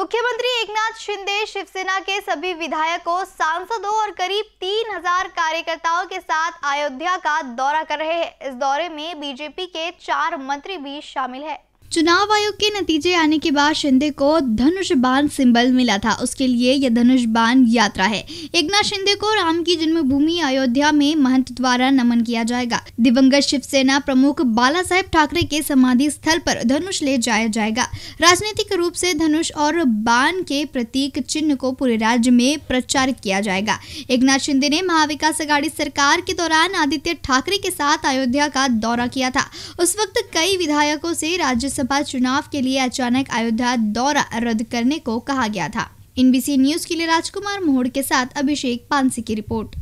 मुख्यमंत्री एकनाथ शिंदे शिवसेना के सभी विधायकों सांसदों और करीब तीन हजार कार्यकर्ताओं के साथ अयोध्या का दौरा कर रहे हैं इस दौरे में बीजेपी के चार मंत्री भी शामिल है चुनाव आयोग के नतीजे आने के बाद शिंदे को धनुष बाण सिंबल मिला था उसके लिए यह धनुष बाण यात्रा है एक शिंदे को राम की जन्मभूमि अयोध्या में महंत द्वारा नमन किया जाएगा दिवंगत शिवसेना प्रमुख बाला साहेब ठाकरे के समाधि स्थल पर धनुष ले जाया जाएगा राजनीतिक रूप से धनुष और बाण के प्रतीक चिन्ह को पूरे राज्य में प्रचारित किया जाएगा एक शिंदे ने महाविकास अघाड़ी सरकार के दौरान आदित्य ठाकरे के साथ अयोध्या का दौरा किया था उस वक्त कई विधायकों से राज्य लोकसभा चुनाव के लिए अचानक अयोध्या दौरा रद्द करने को कहा गया था एनबीसी न्यूज के लिए राजकुमार मोहड़ के साथ अभिषेक पानसी की रिपोर्ट